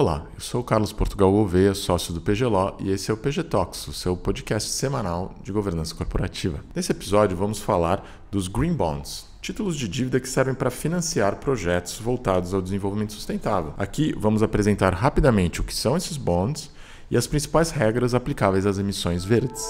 Olá, eu sou o Carlos Portugal Gouveia, sócio do PGLO, e esse é o PG Talks, o seu podcast semanal de governança corporativa. Nesse episódio vamos falar dos Green Bonds, títulos de dívida que servem para financiar projetos voltados ao desenvolvimento sustentável. Aqui vamos apresentar rapidamente o que são esses bonds e as principais regras aplicáveis às emissões verdes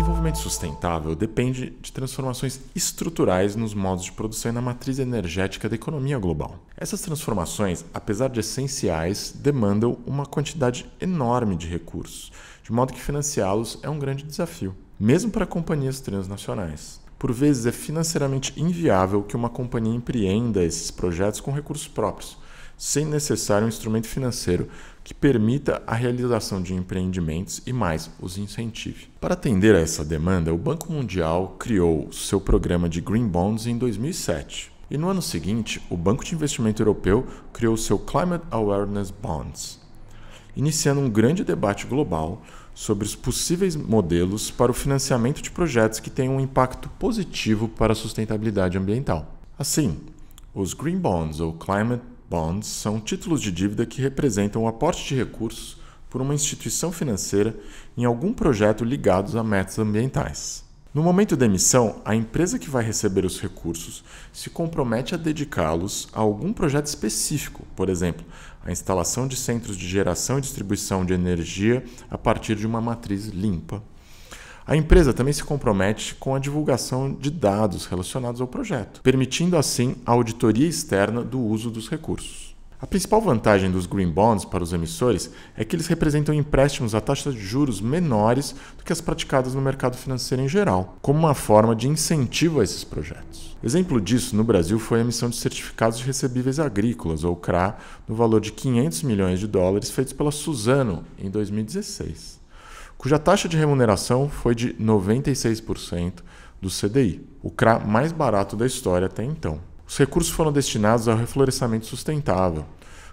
desenvolvimento sustentável depende de transformações estruturais nos modos de produção e na matriz energética da economia global. Essas transformações, apesar de essenciais, demandam uma quantidade enorme de recursos, de modo que financiá-los é um grande desafio, mesmo para companhias transnacionais. Por vezes é financeiramente inviável que uma companhia empreenda esses projetos com recursos próprios, sem necessário um instrumento financeiro que permita a realização de empreendimentos e mais os incentive. Para atender a essa demanda, o Banco Mundial criou seu programa de Green Bonds em 2007. E no ano seguinte, o Banco de Investimento Europeu criou seu Climate Awareness Bonds, iniciando um grande debate global sobre os possíveis modelos para o financiamento de projetos que tenham um impacto positivo para a sustentabilidade ambiental. Assim, os Green Bonds ou Climate Bonds são títulos de dívida que representam o aporte de recursos por uma instituição financeira em algum projeto ligados a metas ambientais. No momento da emissão, a empresa que vai receber os recursos se compromete a dedicá-los a algum projeto específico, por exemplo, a instalação de centros de geração e distribuição de energia a partir de uma matriz limpa a empresa também se compromete com a divulgação de dados relacionados ao projeto, permitindo assim a auditoria externa do uso dos recursos. A principal vantagem dos green bonds para os emissores é que eles representam empréstimos a taxas de juros menores do que as praticadas no mercado financeiro em geral, como uma forma de incentivo a esses projetos. Exemplo disso no Brasil foi a emissão de certificados de recebíveis agrícolas, ou CRA, no valor de 500 milhões de dólares feitos pela Suzano em 2016 cuja taxa de remuneração foi de 96% do CDI, o CRA mais barato da história até então. Os recursos foram destinados ao reflorestamento sustentável,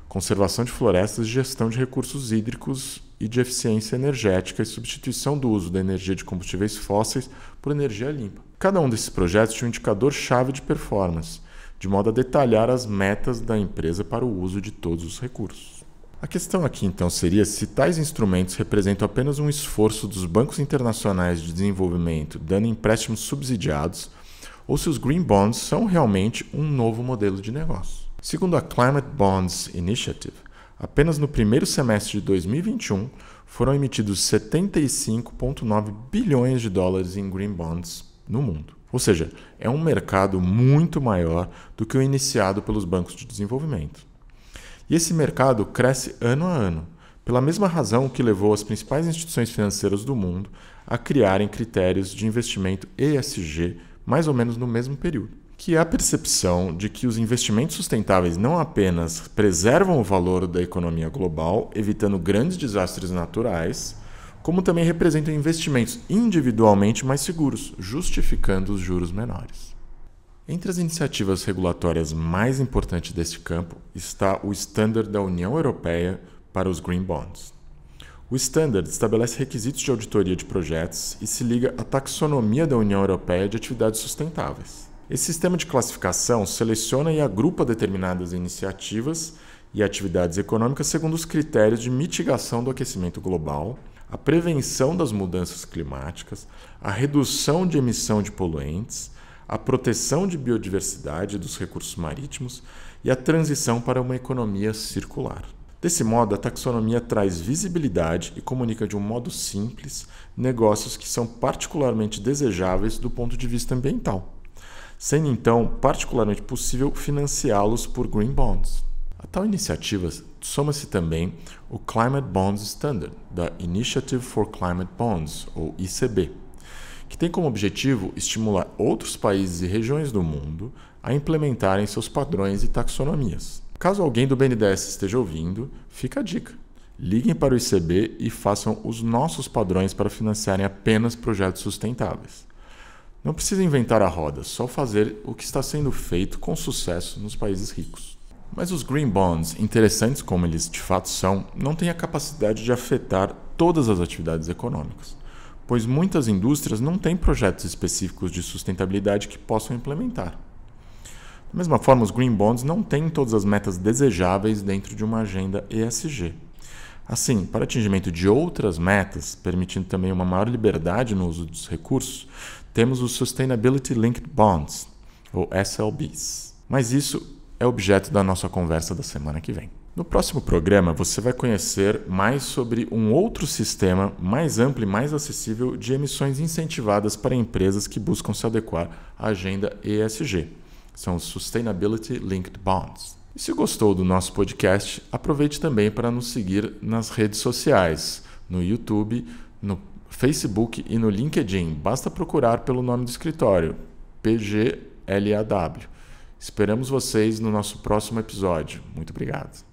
conservação de florestas, gestão de recursos hídricos e de eficiência energética e substituição do uso da energia de combustíveis fósseis por energia limpa. Cada um desses projetos tinha um indicador-chave de performance, de modo a detalhar as metas da empresa para o uso de todos os recursos. A questão aqui então seria se tais instrumentos representam apenas um esforço dos bancos internacionais de desenvolvimento dando empréstimos subsidiados ou se os green bonds são realmente um novo modelo de negócio. Segundo a Climate Bonds Initiative, apenas no primeiro semestre de 2021 foram emitidos 75,9 bilhões de dólares em green bonds no mundo. Ou seja, é um mercado muito maior do que o iniciado pelos bancos de desenvolvimento. E esse mercado cresce ano a ano, pela mesma razão que levou as principais instituições financeiras do mundo a criarem critérios de investimento ESG mais ou menos no mesmo período, que é a percepção de que os investimentos sustentáveis não apenas preservam o valor da economia global, evitando grandes desastres naturais, como também representam investimentos individualmente mais seguros, justificando os juros menores. Entre as iniciativas regulatórias mais importantes deste campo está o Standard da União Europeia para os Green Bonds. O Standard estabelece requisitos de auditoria de projetos e se liga à taxonomia da União Europeia de atividades sustentáveis. Esse sistema de classificação seleciona e agrupa determinadas iniciativas e atividades econômicas segundo os critérios de mitigação do aquecimento global, a prevenção das mudanças climáticas, a redução de emissão de poluentes, a proteção de biodiversidade dos recursos marítimos e a transição para uma economia circular. Desse modo, a taxonomia traz visibilidade e comunica de um modo simples negócios que são particularmente desejáveis do ponto de vista ambiental, sendo então particularmente possível financiá-los por green bonds. A tal iniciativa soma-se também o Climate Bonds Standard, da Initiative for Climate Bonds, ou ICB, que tem como objetivo estimular outros países e regiões do mundo a implementarem seus padrões e taxonomias. Caso alguém do BNDES esteja ouvindo, fica a dica. Liguem para o ICB e façam os nossos padrões para financiarem apenas projetos sustentáveis. Não precisa inventar a roda, só fazer o que está sendo feito com sucesso nos países ricos. Mas os green bonds, interessantes como eles de fato são, não têm a capacidade de afetar todas as atividades econômicas pois muitas indústrias não têm projetos específicos de sustentabilidade que possam implementar. Da mesma forma, os green bonds não têm todas as metas desejáveis dentro de uma agenda ESG. Assim, para atingimento de outras metas, permitindo também uma maior liberdade no uso dos recursos, temos os Sustainability Linked Bonds, ou SLBs. Mas isso é objeto da nossa conversa da semana que vem. No próximo programa, você vai conhecer mais sobre um outro sistema mais amplo e mais acessível de emissões incentivadas para empresas que buscam se adequar à agenda ESG. São os Sustainability Linked Bonds. E se gostou do nosso podcast, aproveite também para nos seguir nas redes sociais, no YouTube, no Facebook e no LinkedIn. Basta procurar pelo nome do escritório, PGLAW. Esperamos vocês no nosso próximo episódio. Muito obrigado.